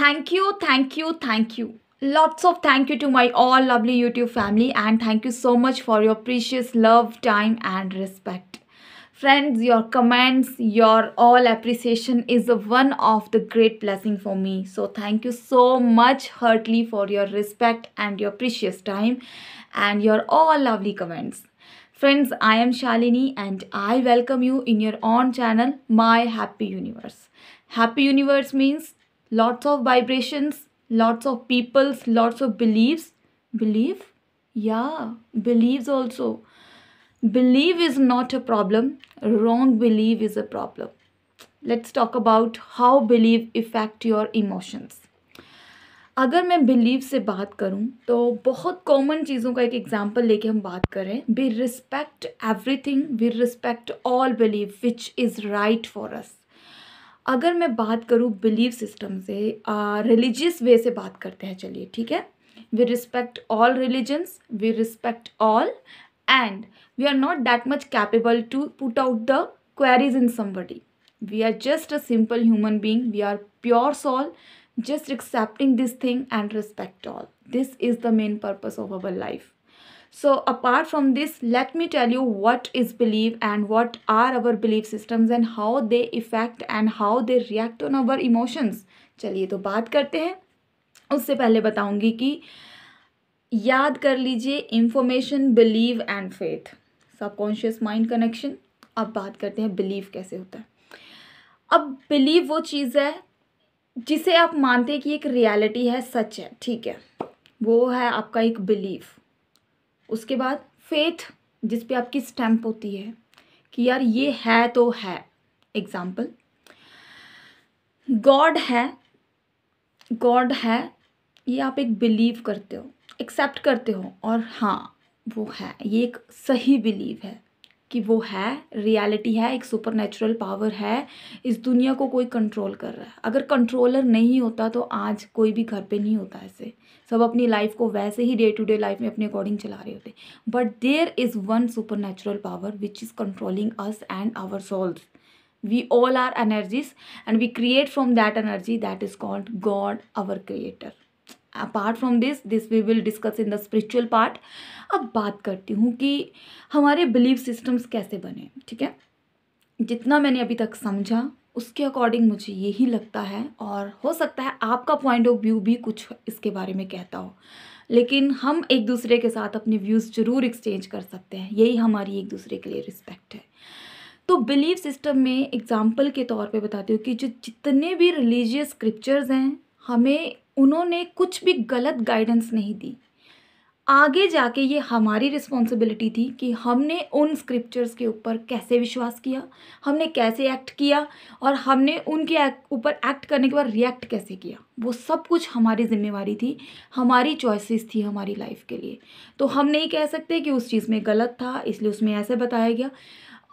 thank you thank you thank you lots of thank you to my all lovely youtube family and thank you so much for your precious love time and respect friends your comments your all appreciation is one of the great blessing for me so thank you so much heartily for your respect and your precious time and your all lovely comments Friends, I am Shalini and I welcome you in your own channel, My Happy Universe. Happy Universe means lots of vibrations lots of peoples lots of beliefs belief yeah believes also belief is not a problem wrong belief is a problem let's talk about how belief affect your emotions अगर मैं believe से बात करूं तो बहुत common चीज़ों का एक एग्जांपल लेके हम बात करें we respect everything we respect all believe which is right for us अगर मैं बात करूँ बिलीव सिस्टम से रिलीजियस वे से बात करते हैं चलिए ठीक है we respect all religions we respect all and we are not that much capable to put out the queries in somebody we are just a simple human being we are pure soul just accepting this thing and respect all this is the main purpose of our life So apart from this, let me tell you what is belief and what are our belief systems and how they affect and how they react on our emotions. चलिए तो बात करते हैं उससे पहले बताऊंगी कि याद कर लीजिए information believe and faith subconscious mind connection अब बात करते हैं बिलीव कैसे होता है अब बिलीव वो चीज़ है जिसे आप मानते हैं कि एक रियलिटी है सच है ठीक है वो है आपका एक बिलीफ उसके बाद फेथ जिस पे आपकी स्टैम्प होती है कि यार ये है तो है एग्जाम्पल गॉड है गॉड है ये आप एक बिलीव करते हो एक्सेप्ट करते हो और हाँ वो है ये एक सही बिलीव है कि वो है रियलिटी है एक सुपर नेचुरल पावर है इस दुनिया को कोई कंट्रोल कर रहा है अगर कंट्रोलर नहीं होता तो आज कोई भी घर पे नहीं होता ऐसे सब अपनी लाइफ को वैसे ही डे टू डे लाइफ में अपने अकॉर्डिंग चला रहे होते but there is one super natural power which is controlling us and our souls we all are energies and we create from that energy that is called god our creator apart from this this we will discuss in the spiritual part अब बात करती हूँ कि हमारे believe systems कैसे बने ठीक है जितना मैंने अभी तक समझा उसके अकॉर्डिंग मुझे यही लगता है और हो सकता है आपका पॉइंट ऑफ व्यू भी कुछ इसके बारे में कहता हो लेकिन हम एक दूसरे के साथ अपने व्यूज़ ज़रूर एक्सचेंज कर सकते हैं यही हमारी एक दूसरे के लिए रिस्पेक्ट है तो बिलीव सिस्टम में एग्ज़ाम्पल के तौर पे बताती हूँ कि जो जितने भी रिलीजियस स्क्रिप्चर्स हैं हमें उन्होंने कुछ भी गलत गाइडेंस नहीं दी आगे जाके ये हमारी रिस्पॉन्सिबिलिटी थी कि हमने उन स्क्रिप्चर्स के ऊपर कैसे विश्वास किया हमने कैसे एक्ट किया और हमने उनके ऊपर एक्ट करने के बाद रिएक्ट कैसे किया वो सब कुछ हमारी जिम्मेवारी थी हमारी चॉइसेस थी हमारी लाइफ के लिए तो हम नहीं कह सकते कि उस चीज़ में गलत था इसलिए उसमें ऐसे बताया गया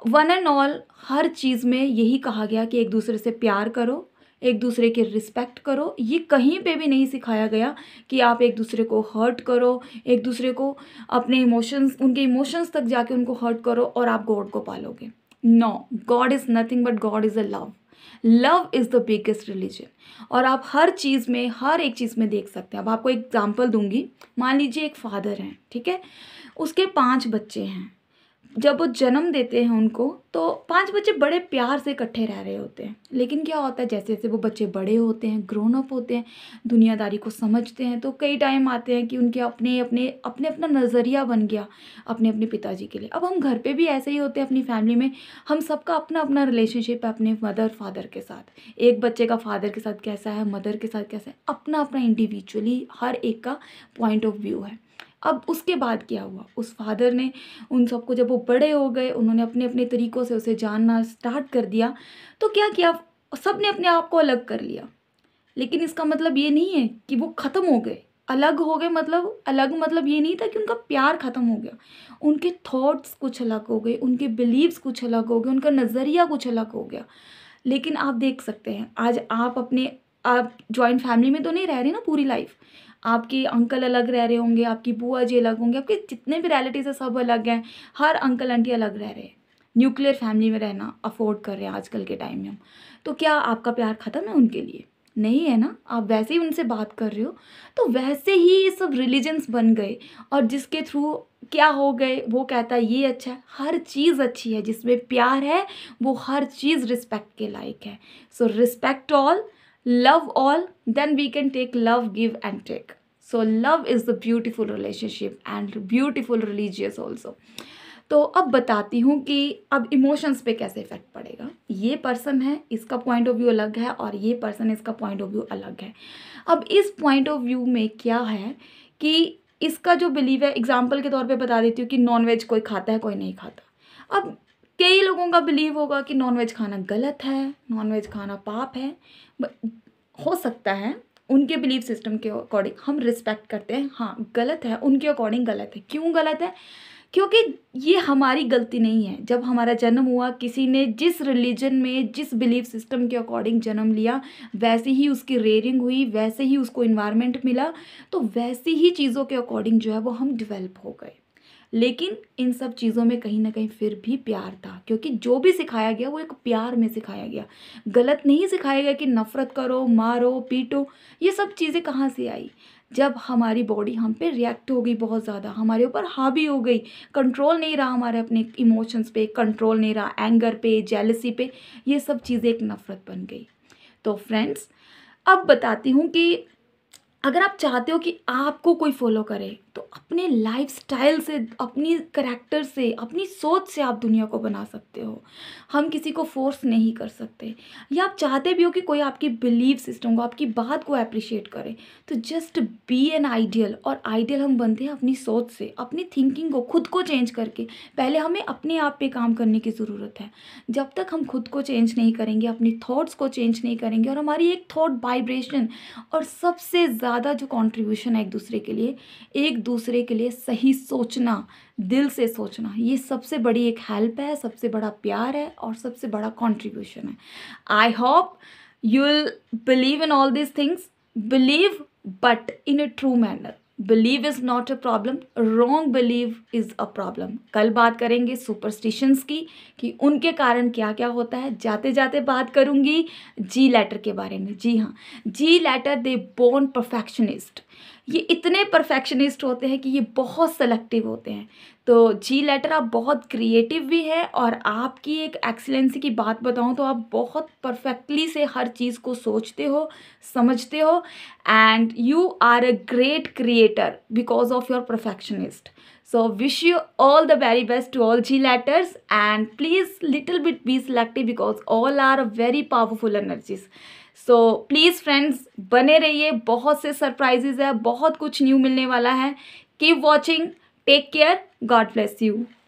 वन एंड ऑल हर चीज़ में यही कहा गया कि एक दूसरे से प्यार करो एक दूसरे के रिस्पेक्ट करो ये कहीं पे भी नहीं सिखाया गया कि आप एक दूसरे को हर्ट करो एक दूसरे को अपने इमोशंस उनके इमोशंस तक जाके उनको हर्ट करो और आप गॉड को पालोगे no God is nothing but God is a love love is the biggest religion और आप हर चीज़ में हर एक चीज़ में देख सकते हैं अब आपको एग्जाम्पल दूंगी मान लीजिए एक फादर हैं ठीक है उसके पाँच बच्चे हैं जब वो जन्म देते हैं उनको तो पांच बच्चे बड़े प्यार से इकट्ठे रह रहे होते हैं लेकिन क्या होता है जैसे जैसे वो बच्चे बड़े होते हैं ग्रोन अप होते हैं दुनियादारी को समझते हैं तो कई टाइम आते हैं कि उनके अपने अपने अपने अपना नज़रिया बन गया अपने अपने पिताजी के लिए अब हम घर पे भी ऐसे ही होते हैं अपनी फैमिली में हम सबका अपना अपना रिलेशनशिप है अपने मदर फादर के साथ एक बच्चे का फादर के साथ कैसा है मदर के साथ कैसा है अपना अपना इंडिविजुअली हर एक का पॉइंट ऑफ व्यू है अब उसके बाद क्या हुआ उस फादर ने उन सबको जब वो बड़े हो गए उन्होंने अपने अपने तरीक़ों से उसे जानना स्टार्ट कर दिया तो क्या किया सब ने अपने आप को अलग कर लिया लेकिन इसका मतलब ये नहीं है कि वो ख़त्म हो गए अलग हो गए मतलब अलग मतलब ये नहीं था कि उनका प्यार ख़त्म हो गया उनके थॉट्स कुछ अलग हो गए उनके बिलीव्स कुछ अलग हो गए उनका नज़रिया कुछ अलग हो गया लेकिन आप देख सकते हैं आज आप अपने आप जॉइंट फैमिली में तो नहीं रह रहे ना पूरी लाइफ आपके अंकल अलग रह रहे होंगे आपकी बुआ जी अलग होंगे आपके जितने भी रिलेटिव है सब अलग हैं हर अंकल आंटी अलग रह रहे हैं न्यूक्लियर फैमिली में रहना अफोर्ड कर रहे हैं आजकल के टाइम में हम तो क्या आपका प्यार ख़त्म है उनके लिए नहीं है ना आप वैसे ही उनसे बात कर रहे हो तो वैसे ही ये सब रिलीजन्स बन गए और जिसके थ्रू क्या हो गए वो कहता है ये अच्छा है हर चीज़ अच्छी है जिसमें प्यार है वो हर चीज़ रिस्पेक्ट के लायक है so respect all love all then we can take love give and take so love is the beautiful relationship and beautiful religious also तो अब बताती हूँ कि अब इमोशंस पे कैसे इफेक्ट पड़ेगा ये पर्सन है इसका पॉइंट ऑफ व्यू अलग है और ये पर्सन इसका पॉइंट ऑफ व्यू अलग है अब इस पॉइंट ऑफ व्यू में क्या है कि इसका जो बिलीव है एग्जाम्पल के तौर पे बता देती हूँ कि नॉनवेज कोई खाता है कोई नहीं खाता अब कई लोगों का बिलीव होगा कि नॉनवेज खाना गलत है नॉनवेज खाना पाप है हो सकता है उनके बिलीव सिस्टम के अकॉर्डिंग हम रिस्पेक्ट करते हैं हाँ गलत है उनके अकॉर्डिंग गलत है क्यों गलत है क्योंकि ये हमारी गलती नहीं है जब हमारा जन्म हुआ किसी ने जिस रिलीजन में जिस बिलीव सिस्टम के अकॉर्डिंग जन्म लिया वैसे ही उसकी रेयरिंग हुई वैसे ही उसको इन्वायरमेंट मिला तो वैसी ही चीज़ों के अकॉर्डिंग जो है वो हम डिवेल्प हो गए लेकिन इन सब चीज़ों में कहीं ना कहीं फिर भी प्यार था क्योंकि जो भी सिखाया गया वो एक प्यार में सिखाया गया गलत नहीं सिखाया गया कि नफ़रत करो मारो पीटो ये सब चीज़ें कहाँ से आई जब हमारी बॉडी हम पे रिएक्ट हो गई बहुत ज़्यादा हमारे ऊपर हावी हो गई कंट्रोल नहीं रहा हमारे अपने इमोशंस पे कंट्रोल नहीं रहा एंगर पे जेलसी पे ये सब चीज़ें एक नफ़रत बन गई तो फ्रेंड्स अब बताती हूँ कि अगर आप चाहते हो कि आपको कोई फॉलो करे तो अपने लाइफ स्टाइल से अपनी करैक्टर से अपनी सोच से आप दुनिया को बना सकते हो हम किसी को फोर्स नहीं कर सकते या आप चाहते भी हो कि कोई आपकी बिलीव सिस्टम को आपकी बात को अप्रिशिएट करे तो जस्ट बी एन आइडियल और आइडियल हम बनते हैं अपनी सोच से अपनी थिंकिंग को खुद को चेंज करके पहले हमें अपने आप पर काम करने की ज़रूरत है जब तक हम खुद को चेंज नहीं करेंगे अपनी थाट्स को चेंज नहीं करेंगे और हमारी एक थाट वाइब्रेशन और सबसे ज़्यादा जो कॉन्ट्रीब्यूशन है एक दूसरे के लिए एक दूसरे के लिए सही सोचना दिल से सोचना ये सबसे बड़ी एक हेल्प है सबसे बड़ा प्यार है और सबसे बड़ा कॉन्ट्रीब्यूशन है I hope you will believe in all this things believe but in a true manner believe is not a problem wrong believe is a problem कल बात करेंगे सुपरस्टिशंस की कि उनके कारण क्या क्या होता है जाते जाते बात करूँगी जी लेटर के बारे में जी हाँ G letter they born perfectionist ये इतने परफेक्शनिस्ट होते हैं कि ये बहुत सेलेक्टिव होते हैं तो जी लेटर आप बहुत क्रिएटिव भी है और आपकी एक एक्सीलेंसी की बात बताऊँ तो आप बहुत परफेक्टली से हर चीज़ को सोचते हो समझते हो and you are a great creator because of your perfectionist wish you all the very best to all G letters and please little bit be selective because all are a very powerful energies so please friends बने रहिए बहुत से surprises है बहुत कुछ new मिलने वाला है keep watching take care God bless you